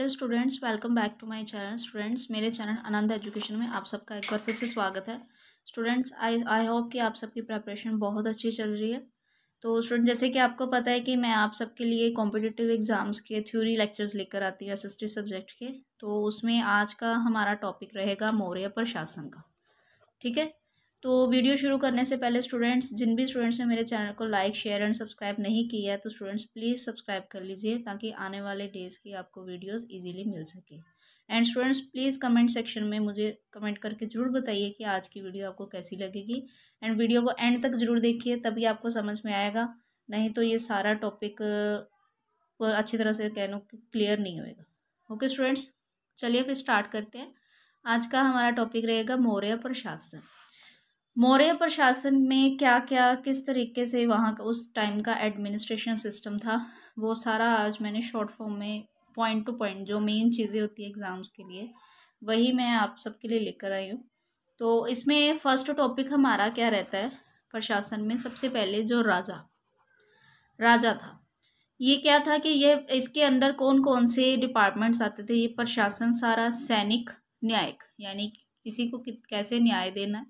hello students welcome back to my channel students मेरे channel Anand Education में आप सबका एक बार फिर से स्वागत है स्टूडेंट्स आई आई होप कि आप सबकी प्रेपरेशन बहुत अच्छी चल रही है तो स्टूडेंट जैसे कि आपको पता है कि मैं आप सबके लिए कॉम्पिटिटिव एग्ज़ाम्स के थ्योरी लेक्चर्स लेकर आती हूँ एस सब्जेक्ट के तो उसमें आज का हमारा टॉपिक रहेगा मौर्य प्रशासन का ठीक है तो वीडियो शुरू करने से पहले स्टूडेंट्स जिन भी स्टूडेंट्स ने मेरे चैनल को लाइक शेयर एंड सब्सक्राइब नहीं किया तो स्टूडेंट्स प्लीज़ सब्सक्राइब कर लीजिए ताकि आने वाले डेज़ की आपको वीडियोस इजीली मिल सके and students please comment section में मुझे कमेंट करके ज़रूर बताइए कि आज की वीडियो आपको कैसी लगेगी एंड वीडियो को एंड तक ज़रूर देखिए तभी आपको समझ में आएगा नहीं तो ये सारा टॉपिक अच्छी तरह से कह लो क्लियर नहीं होएगा ओके स्टूडेंट्स चलिए फिर स्टार्ट करते हैं आज का हमारा टॉपिक रहेगा मौर्य प्रशासन मौर्य प्रशासन में क्या क्या किस तरीके से वहाँ का उस टाइम का एडमिनिस्ट्रेशन सिस्टम था वो सारा आज मैंने शॉर्ट फॉर्म में पॉइंट टू पॉइंट जो मेन चीज़ें होती है एग्ज़ाम्स के लिए वही मैं आप सबके लिए लेकर आई हूँ तो इसमें फर्स्ट टॉपिक हमारा क्या रहता है प्रशासन में सबसे पहले जो राजा राजा था ये क्या था कि ये इसके अंदर कौन कौन से डिपार्टमेंट्स आते थे ये प्रशासन सारा सैनिक न्यायिक यानी किसी को कैसे न्याय देना है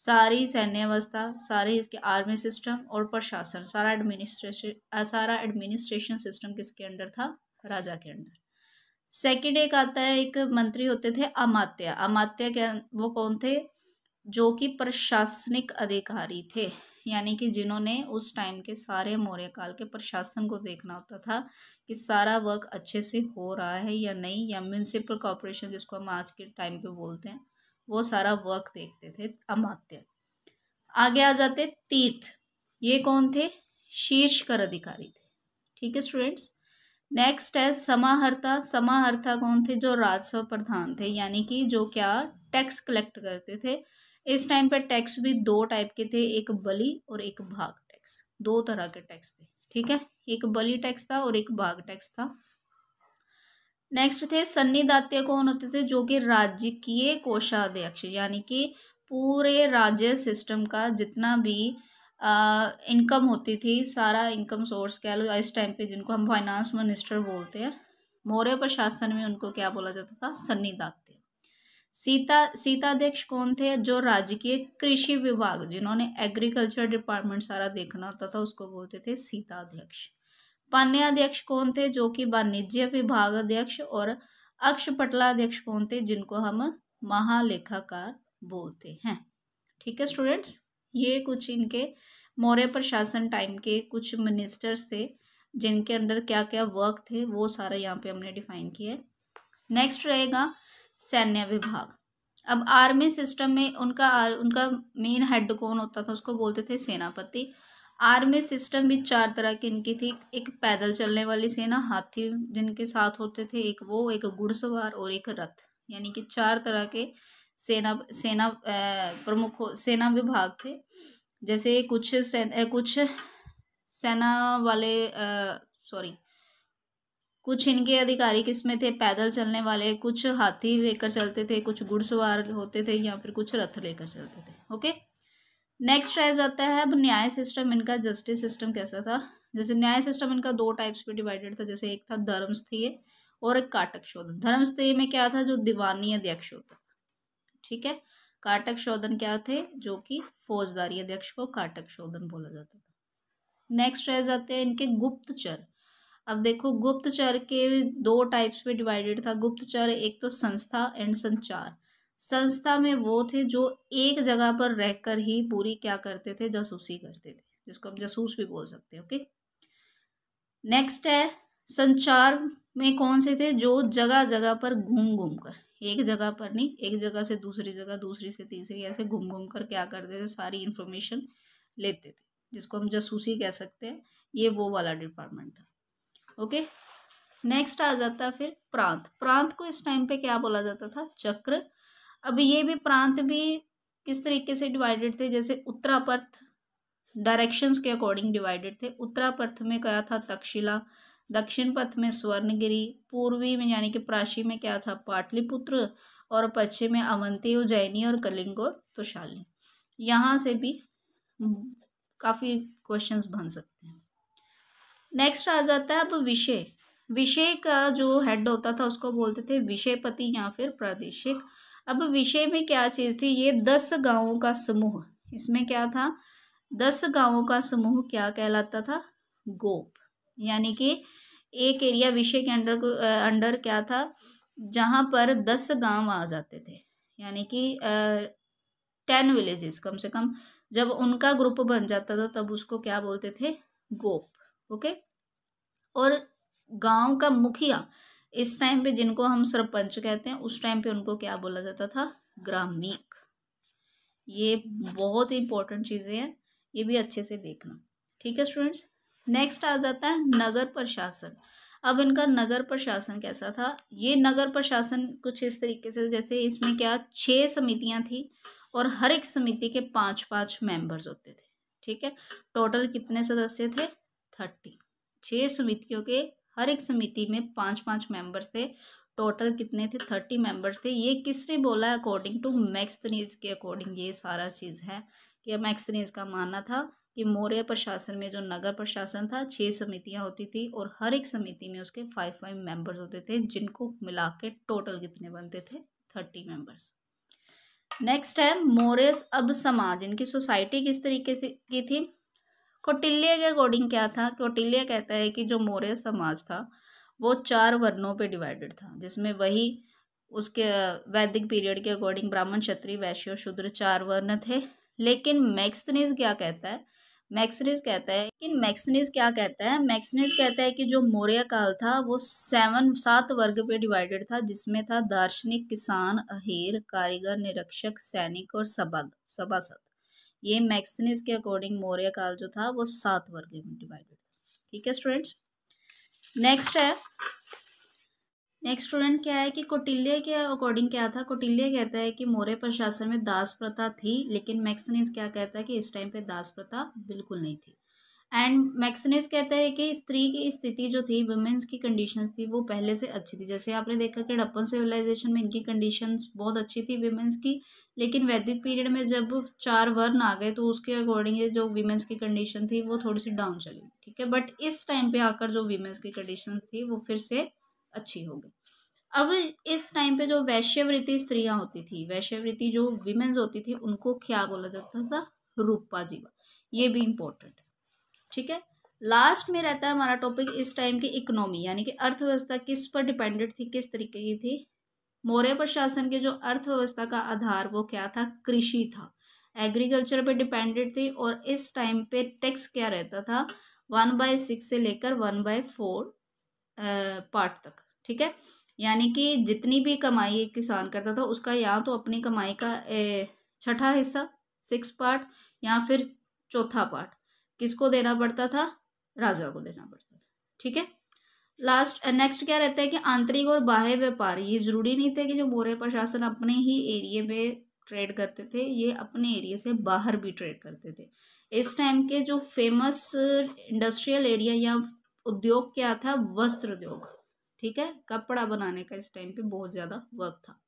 सारी सैन्य अवस्था सारे इसके आर्मी सिस्टम और प्रशासन सारा एडमिनिस्ट्रेशन सारा एडमिनिस्ट्रेशन सिस्टम किसके अंडर था राजा के अंडर सेकेंड एक आता है एक मंत्री होते थे अमात्या अमात्या क्या वो कौन थे जो कि प्रशासनिक अधिकारी थे यानी कि जिन्होंने उस टाइम के सारे मौर्य काल के प्रशासन को देखना होता था कि सारा वर्क अच्छे से हो रहा है या नहीं या म्यूनसिपल कॉरपोरेशन जिसको हम आज के टाइम पे बोलते हैं वो सारा वर्क देखते थे अमात्य आगे आ जाते तीर्थ ये कौन थे शीर्ष कर अधिकारी थे ठीक है स्टूडेंट्स नेक्स्ट है समाहर्ता समाहर्ता कौन थे जो राजस्व प्रधान थे यानी कि जो क्या टैक्स कलेक्ट करते थे इस टाइम पर टैक्स भी दो टाइप के थे एक बलि और एक भाग टैक्स दो तरह के टैक्स थे ठीक है एक बलि टैक्स था और एक भाग टैक्स था नेक्स्ट थे सन्निदात्य कौन होते थे जो कि राज्य की कोषाध्यक्ष यानी कि पूरे राज्य सिस्टम का जितना भी इनकम होती थी सारा इनकम सोर्स कह लो इस टाइम पे जिनको हम फाइनेंस मिनिस्टर बोलते हैं मौर्य प्रशासन में उनको क्या बोला जाता था सन्निदात्य सीता सीताध्यक्ष कौन थे जो राज्य के कृषि विभाग जिन्होंने एग्रीकल्चर डिपार्टमेंट सारा देखना होता था उसको बोलते थे सीताध्यक्ष पान्य अध्यक्ष कौन थे जो कि वाणिज्य विभाग अध्यक्ष और अक्ष पटला अध्यक्ष कौन थे जिनको हम महालेखाकार बोलते हैं ठीक है स्टूडेंट्स ये कुछ इनके मौर्य प्रशासन टाइम के कुछ मिनिस्टर्स थे जिनके अंडर क्या क्या वर्क थे वो सारा यहाँ पे हमने डिफाइन किया नेक्स्ट रहेगा सैन्य विभाग अब आर्मी सिस्टम में उनका उनका मेन हेड कौन होता था उसको बोलते थे सेनापति आर्मी सिस्टम भी चार तरह की इनकी थी एक पैदल चलने वाली सेना हाथी जिनके साथ होते थे एक वो एक घुड़सवार और एक रथ यानी कि चार तरह के सेना सेना प्रमुख सेना विभाग थे जैसे कुछ सेना कुछ सेना वाले सॉरी कुछ इनके अधिकारी किसमें थे पैदल चलने वाले कुछ हाथी लेकर चलते थे कुछ घुड़सवार होते थे या फिर कुछ रथ लेकर चलते थे ओके नेक्स्ट रह जाता है अब न्याय सिस्टम इनका जस्टिस सिस्टम कैसा था जैसे न्याय सिस्टम इनका दो टाइप्स पे डिवाइडेड था जैसे एक था धर्मस्थीय और एक काटक शोधन धर्मस्थीय में क्या था जो दीवानी अध्यक्ष होता था ठीक है काटक शोधन क्या थे जो कि फौजदारी अध्यक्ष को काटक शोधन बोला जाता था नेक्स्ट रह जाते हैं इनके गुप्तचर अब देखो गुप्तचर के दो टाइप्स पे डिवाइडेड था गुप्तचर एक तो संस्था एंड संचार संस्था में वो थे जो एक जगह पर रहकर ही पूरी क्या करते थे जासूसी करते थे जिसको हम जासूस भी बोल सकते हैं ओके नेक्स्ट है संचार में कौन से थे जो जगह जगह पर घूम घूम कर एक जगह पर नहीं एक जगह से दूसरी जगह दूसरी से तीसरी ऐसे घूम घूम कर क्या करते थे सारी इन्फॉर्मेशन लेते थे जिसको हम जासूसी कह सकते हैं ये वो वाला डिपार्टमेंट था ओके नेक्स्ट आ जाता है फिर प्रांत प्रांत को इस टाइम पे क्या बोला जाता था चक्र अब ये भी प्रांत भी किस तरीके से डिवाइडेड थे जैसे उत्तरापर्थ डायरेक्शंस के अकॉर्डिंग डिवाइडेड थे उत्तरापर्थ में क्या था तक्षशिला दक्षिण पथ में स्वर्णगिरी पूर्वी में यानी कि प्राची में क्या था पाटलिपुत्र और पश्चिम में अवंती उज्जैनी और कलिंग और तुशाली यहाँ से भी काफ़ी क्वेश्चंस बन सकते हैं नेक्स्ट आ जाता है अब विषय विषय का जो हेड होता था उसको बोलते थे विषयपति या फिर प्रादेशिक अब विषय में क्या चीज़ थी ये दस गांवों का समूह इसमें क्या था दस गांवों का समूह क्या कहलाता था गोप यानी कि एक एरिया विषय के अंडर अंडर क्या था जहां पर दस गांव आ जाते थे यानी कि टेन विलेजेस कम से कम जब उनका ग्रुप बन जाता था तब उसको क्या बोलते थे गोप ओके और गांव का मुखिया इस टाइम पे जिनको हम सरपंच कहते हैं उस टाइम पे उनको क्या बोला जाता था ग्रामीक ये बहुत इंपॉर्टेंट चीज़ें हैं ये भी अच्छे से देखना ठीक है स्टूडेंट्स नेक्स्ट आ जाता है नगर प्रशासन अब इनका नगर प्रशासन कैसा था ये नगर प्रशासन कुछ इस तरीके से जैसे इसमें क्या छः समितियां थी और हर एक समिति के पाँच पाँच मेंबर्स होते थे ठीक है टोटल कितने सदस्य थे थर्टी छः समितियों के हर एक समिति में पाँच पाँच मेंबर्स थे टोटल कितने थे थर्टी मेंबर्स थे ये किसने बोला अकॉर्डिंग टू मैक्सनीज के अकॉर्डिंग ये सारा चीज़ है कि मैक्सनीज का मानना था कि मौर्य प्रशासन में जो नगर प्रशासन था छः समितियां होती थी और हर एक समिति में उसके फाइव फाइव मेंबर्स होते थे जिनको मिला के टोटल कितने बनते थे थर्टी मेंबर्स नेक्स्ट है मौर्य अब समाज इनकी सोसाइटी किस तरीके से की थी कौटिल्य के अकॉर्डिंग क्या था कौटिल्य कहता है कि जो मौर्य समाज था वो चार वर्णों पे डिवाइडेड था जिसमें वही उसके वैदिक पीरियड के अकॉर्डिंग ब्राह्मण क्षत्रिय वैश्य और शूद्र चार वर्ण थे लेकिन मैक्सनिज क्या कहता है मैक्सनिज कहता है लेकिन मैक्सनिज क्या कहता है मैक्सनिज कहता है कि जो मौर्य काल था वो सेवन सात वर्ग पे डिवाइडेड था जिसमें था दार्शनिक किसान अहीर कारीगर निरीक्षक सैनिक और सभा सभासद ये मैक्सिनिस के अकॉर्डिंग मौर्य काल जो था वो सात वर्ग में डिवाइडेड था ठीक है स्टूडेंट्स नेक्स्ट है नेक्स्ट स्टूडेंट क्या है कि कोटिल्य के अकॉर्डिंग क्या था कोटिल्य कहता है कि मौर्य प्रशासन में दास प्रथा थी लेकिन मैक्सिनिस क्या कहता है कि इस टाइम पे दास प्रथा बिल्कुल नहीं थी एंड मैक्सनेस कहता है कि स्त्री की स्थिति जो थी वुमेन्स की कंडीशन थी वो पहले से अच्छी थी जैसे आपने देखा कि डप्पन सिविलाइजेशन में इनकी कंडीशन बहुत अच्छी थी वुमेन्स की लेकिन वैदिक पीरियड में जब चार वर्ण आ गए तो उसके अकॉर्डिंग जो वीमेंस की कंडीशन थी वो थोड़ी सी डाउन चली ठीक है बट इस टाइम पे आकर जो वीमेंस की कंडीशन थी वो फिर से अच्छी हो गई अब इस टाइम पे जो वैश्यवृत्ति स्त्रियां होती थी वैश्यवृत्ति जो वीमेंस होती थी उनको क्या बोला जाता था रूपा जीवा ये भी इम्पोर्टेंट ठीक है लास्ट में रहता है हमारा टॉपिक इस टाइम की इकोनॉमी यानी कि अर्थव्यवस्था किस पर डिपेंडेंट थी किस तरीके की थी मौर्य प्रशासन के जो अर्थव्यवस्था का आधार वो क्या था कृषि था एग्रीकल्चर पे डिपेंडेंट थी और इस टाइम पे टैक्स क्या रहता था वन बाय सिक्स से लेकर वन बाय फोर पार्ट तक ठीक है यानी कि जितनी भी कमाई एक किसान करता था उसका या तो अपनी कमाई का छठा हिस्सा सिक्स पार्ट या फिर चौथा पार्ट किसको देना पड़ता था राजा को देना पड़ता था ठीक है लास्ट नेक्स्ट क्या रहता है कि आंतरिक और बाह्य व्यापार ये ज़रूरी नहीं थे कि जो मौर्य प्रशासन अपने ही एरिए में ट्रेड करते थे ये अपने एरिए से बाहर भी ट्रेड करते थे इस टाइम के जो फेमस इंडस्ट्रियल एरिया या उद्योग क्या था वस्त्र उद्योग ठीक है कपड़ा बनाने का इस टाइम पे बहुत ज़्यादा वर्क था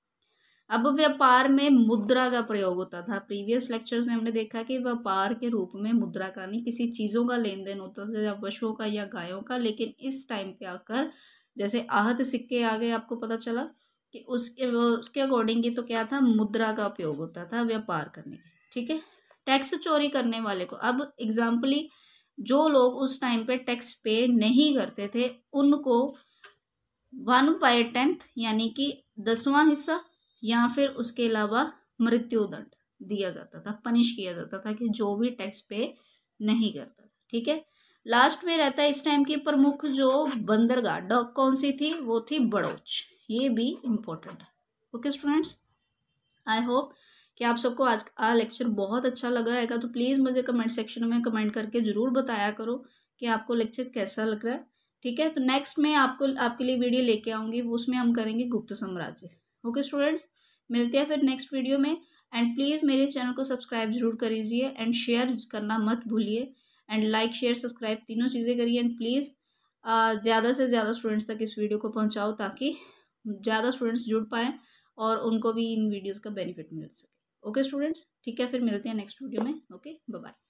अब व्यापार में मुद्रा का प्रयोग होता था प्रीवियस लेक्चर्स में हमने देखा कि व्यापार के रूप में मुद्रा का नहीं किसी चीज़ों का लेन देन होता था या पशुओं का या गायों का लेकिन इस टाइम पे आकर जैसे आहत सिक्के आ गए आपको पता चला कि उसके उसके अकॉर्डिंग ही तो क्या था मुद्रा का उपयोग होता था व्यापार करने के ठीक है टैक्स चोरी करने वाले को अब एग्जाम्पली जो लोग उस टाइम पे टैक्स पे नहीं करते थे उनको वन बाय टेंथ यानी कि दसवां हिस्सा या फिर उसके अलावा मृत्युदंड दिया जाता था पनिश किया जाता था कि जो भी टैक्स पे नहीं करता ठीक है लास्ट में रहता है इस टाइम की प्रमुख जो बंदरगाह डॉक कौन सी थी वो थी बड़ोच ये भी इम्पोर्टेंट है ओके स्टूडेंट्स आई होप कि आप सबको आज का लेक्चर बहुत अच्छा लगा है तो प्लीज़ मुझे कमेंट सेक्शन में कमेंट करके ज़रूर बताया करो कि आपको लेक्चर कैसा लग रहा है ठीक है तो नेक्स्ट में आपको आपके लिए वीडियो लेके आऊँगी उसमें हम करेंगे गुप्त साम्राज्य ओके स्टूडेंट्स मिलते हैं फिर नेक्स्ट वीडियो में एंड प्लीज़ मेरे चैनल को सब्सक्राइब जरूर कर लीजिए एंड शेयर करना मत भूलिए एंड लाइक शेयर सब्सक्राइब तीनों चीज़ें करिए एंड प्लीज़ ज़्यादा से ज़्यादा स्टूडेंट्स तक इस वीडियो को पहुँचाओ ताकि ज़्यादा स्टूडेंट्स जुड़ पाएँ और उनको भी इन वीडियोज़ का बेनिफिट मिल सके ओके स्टूडेंट्स ठीक है फिर मिलते हैं नेक्स्ट वीडियो में ओके बाय